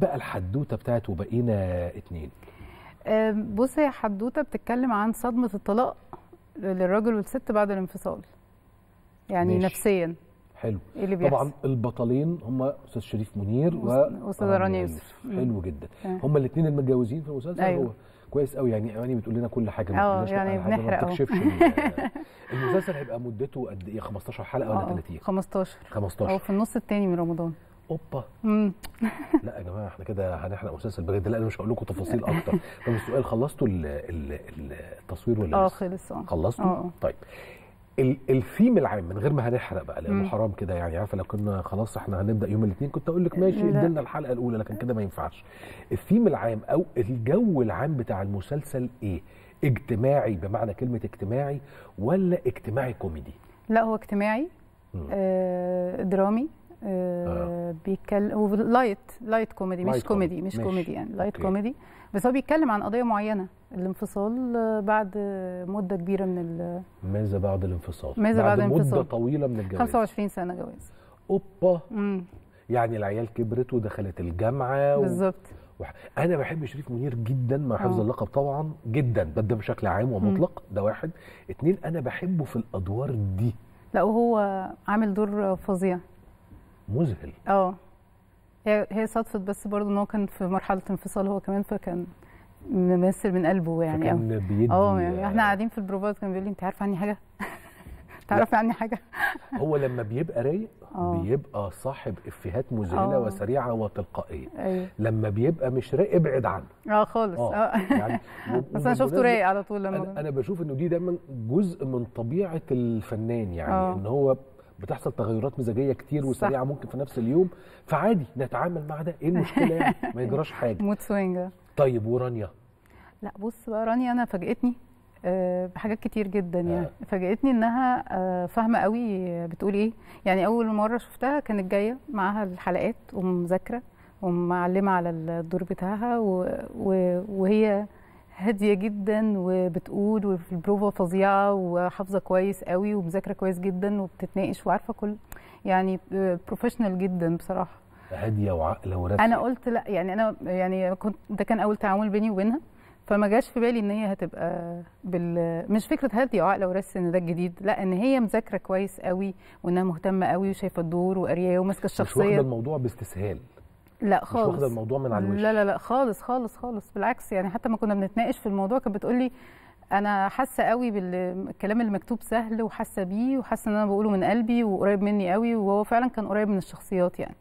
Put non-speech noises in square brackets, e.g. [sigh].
بقى الحدوته بتاعت وبقينا اتنين بص هي حدوته بتتكلم عن صدمه الطلاق للراجل والست بعد الانفصال يعني ماشي. نفسيا حلو ايه اللي بيحصل. طبعا البطلين هم استاذ شريف منير استاذ آه، رانيا يوسف حلو جدا آه. هم الاثنين المتجوزين في المسلسل أيوه. هو كويس قوي يعني يعني بتقول لنا كل حاجه اه يعني بنحرق ما تكشفش [laughs] المسلسل هيبقى مدته قد ايه 15 حلقه ولا 30 15 15 او في النص الثاني من رمضان اوبا [laughs] لا يا جماعه احنا كده هنحرق مسلسل بجد لا انا مش هقول لكم تفاصيل [laughs] اكتر طب السؤال خلصتوا التصوير ولا اه خلص آه. خلصتوا آه، آه. طيب الثيم العام من غير ما هنحرق بقى لانه حرام كده يعني عارفه لو كنا خلاص احنا هنبدا يوم الاثنين كنت اقول لك ماشي ادينا الحلقه الاولى لكن كده ما ينفعش الثيم العام او الجو العام بتاع المسلسل ايه اجتماعي بمعنى كلمه اجتماعي ولا اجتماعي كوميدي لا هو اجتماعي آه درامي آه. بيتكلم لايت لايت كوميدي مش كوميدي مش كوميدي يعني لايت كوميدي بس هو بيتكلم عن قضيه معينه الانفصال آه، بعد مده كبيره من ال ماذا بعد الانفصال؟ ماذا بعد, بعد الانفصال؟ مده طويله من الجواز 25 سنه جواز اوبا مم. يعني العيال كبرت ودخلت الجامعه و... بالظبط انا بحب شريف منير جدا مع حفظ آه. اللقب طبعا جدا ده بشكل عام ومطلق ده واحد اتنين انا بحبه في الادوار دي لا وهو عامل دور فظيع مذهل اه هي هي صدفت بس برضه ان هو كان في مرحله انفصال هو كمان فكان ممثل من قلبه يعني اه يعني احنا آه. قاعدين في البروفات كان بيقول لي انت عارفه عني حاجه [laughs] تعرف عني حاجه [laughs] هو لما بيبقى رايق اه. بيبقى صاحب افيهات مذهله اه. وسريعه وتلقائيه أيه. لما بيبقى مش رايق ابعد عنه اه خالص اه يعني [laughs] بس انا شفته رايق على طول لما انا, أنا بشوف انه دي دايما جزء من طبيعه الفنان يعني أوه. ان هو بتحصل تغيرات مزاجيه كتير وسريعه ممكن في نفس اليوم فعادي نتعامل مع ده ايه المشكله يعني [laughs] ما يجراش حاجه مود سوينج طيب ورانيا لا بص بقى رانيا انا فاجئتني آه، بحاجات كتير جدا يعني آه. فاجئتني انها آه، فاهمه قوي بتقول ايه يعني اول مره شفتها كانت جايه معاها الحلقات ومذاكره ومعلمه على الدور بتاعها و... و... وهي هاديه جدا وبتقول وفي البروفا فظيعه وحافظه كويس قوي ومذاكره كويس جدا وبتتناقش وعارفه كل يعني بروفيشنال جدا بصراحه هاديه وعاقله وراسيه انا قلت لا يعني انا يعني كنت ده كان اول تعامل بيني وبينها فما جاش في بالي ان هي هتبقى بال مش فكره هاديه وعاقله وراسيه ان ده الجديد لا ان هي مذاكره كويس قوي وانها مهتمه قوي وشايفه الدور وقارياه وماسكه الشخصيه مش واخده الموضوع باستسهال لا خالص مش واخده الموضوع من على الوش لا لا لا خالص خالص خالص بالعكس يعني حتى ما كنا بنتناقش في الموضوع كانت بتقولي انا حاسه قوي بالكلام اللي مكتوب سهل وحاسه بيه وحاسه ان انا بقوله من قلبي وقريب مني قوي وهو فعلا كان قريب من الشخصيات يعني